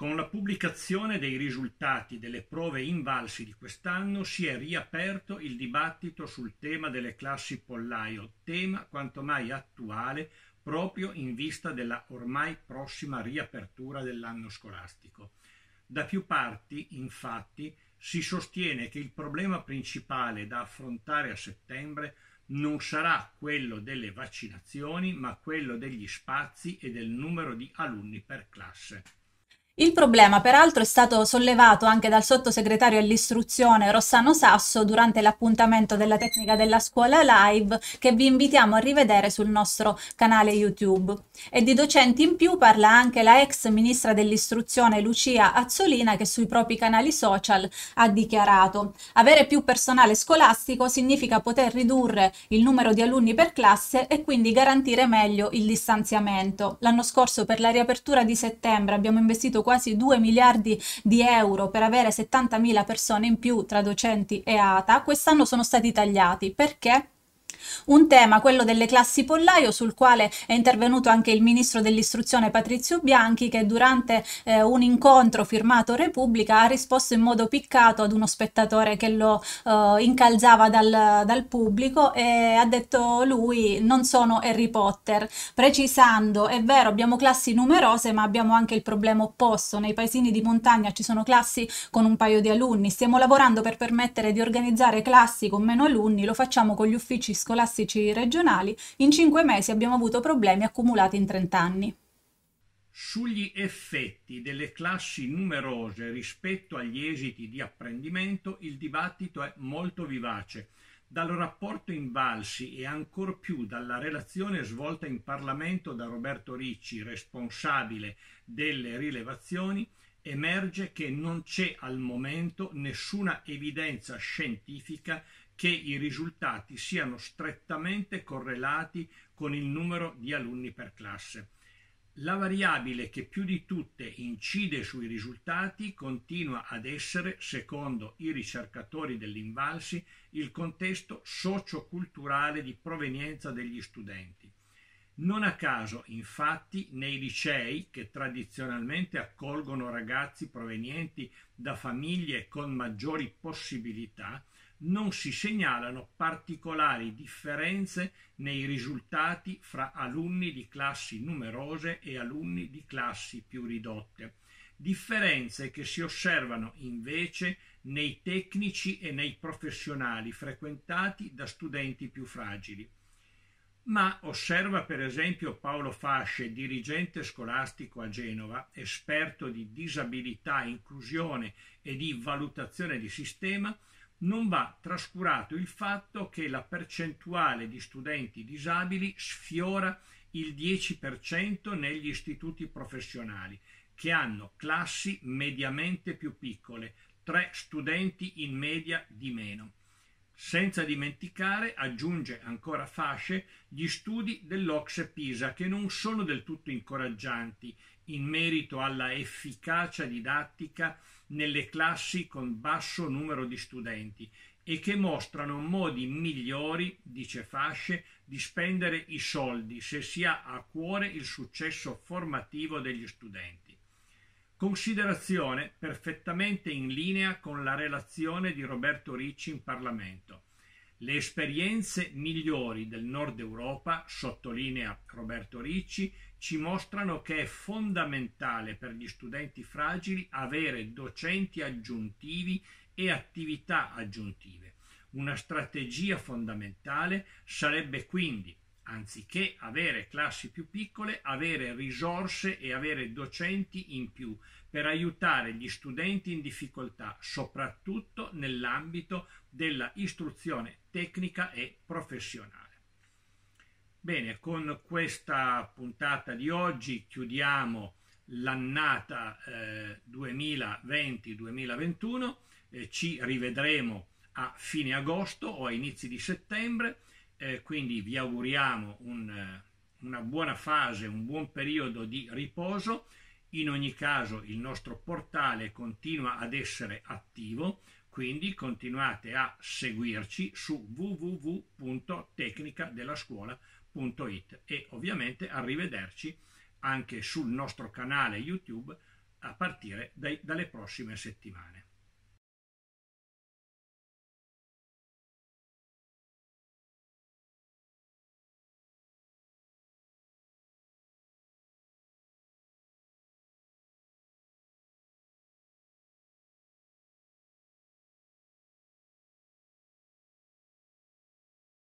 Con la pubblicazione dei risultati delle prove Invalsi di quest'anno si è riaperto il dibattito sul tema delle classi pollaio, tema quanto mai attuale proprio in vista della ormai prossima riapertura dell'anno scolastico. Da più parti, infatti, si sostiene che il problema principale da affrontare a settembre non sarà quello delle vaccinazioni, ma quello degli spazi e del numero di alunni per classe. Il problema peraltro è stato sollevato anche dal sottosegretario all'istruzione Rossano Sasso durante l'appuntamento della tecnica della scuola live che vi invitiamo a rivedere sul nostro canale YouTube. E di docenti in più parla anche la ex ministra dell'istruzione Lucia Azzolina che sui propri canali social ha dichiarato avere più personale scolastico significa poter ridurre il numero di alunni per classe e quindi garantire meglio il distanziamento. L'anno scorso per la riapertura di settembre abbiamo investito quasi 2 miliardi di euro per avere 70.000 persone in più tra docenti e ATA, quest'anno sono stati tagliati perché un tema, quello delle classi pollaio, sul quale è intervenuto anche il ministro dell'istruzione Patrizio Bianchi, che durante eh, un incontro firmato Repubblica ha risposto in modo piccato ad uno spettatore che lo eh, incalzava dal, dal, pubblico e ha detto lui non sono Harry Potter, precisando è vero abbiamo classi numerose ma abbiamo anche il problema opposto, nei paesini di montagna ci sono classi con un paio di alunni, stiamo lavorando per permettere di organizzare classi con meno alunni, lo facciamo con gli uffici scolastici scolastici regionali, in cinque mesi abbiamo avuto problemi accumulati in 30 anni. Sugli effetti delle classi numerose rispetto agli esiti di apprendimento il dibattito è molto vivace dal rapporto in Valsi e ancor più dalla relazione svolta in Parlamento da Roberto Ricci, responsabile delle rilevazioni, emerge che non c'è al momento nessuna evidenza scientifica che i risultati siano strettamente correlati con il numero di alunni per classe. La variabile che più di tutte incide sui risultati continua ad essere, secondo i ricercatori dell'Invalsi, il contesto socioculturale di provenienza degli studenti. Non a caso, infatti, nei licei che tradizionalmente accolgono ragazzi provenienti da famiglie con maggiori possibilità, non si segnalano particolari differenze nei risultati fra alunni di classi numerose e alunni di classi più ridotte, differenze che si osservano invece nei tecnici e nei professionali frequentati da studenti più fragili. Ma osserva per esempio Paolo Fasce, dirigente scolastico a Genova, esperto di disabilità, inclusione e di valutazione di sistema, non va trascurato il fatto che la percentuale di studenti disabili sfiora il 10% negli istituti professionali, che hanno classi mediamente più piccole, tre studenti in media di meno. Senza dimenticare, aggiunge ancora fasce, gli studi dell'Ocse Pisa, che non sono del tutto incoraggianti in merito alla efficacia didattica nelle classi con basso numero di studenti e che mostrano modi migliori, dice Fasce, di spendere i soldi se si ha a cuore il successo formativo degli studenti. Considerazione perfettamente in linea con la relazione di Roberto Ricci in Parlamento. Le esperienze migliori del Nord Europa, sottolinea Roberto Ricci, ci mostrano che è fondamentale per gli studenti fragili avere docenti aggiuntivi e attività aggiuntive. Una strategia fondamentale sarebbe quindi, anziché avere classi più piccole, avere risorse e avere docenti in più per aiutare gli studenti in difficoltà, soprattutto nell'ambito della istruzione tecnica e professionale. Bene, con questa puntata di oggi chiudiamo l'annata eh, 2020-2021, eh, ci rivedremo a fine agosto o a inizi di settembre, eh, quindi vi auguriamo un, eh, una buona fase, un buon periodo di riposo. In ogni caso il nostro portale continua ad essere attivo, quindi continuate a seguirci su www.tecnicadellascuola.it e ovviamente arrivederci anche sul nostro canale YouTube a partire dai, dalle prossime settimane.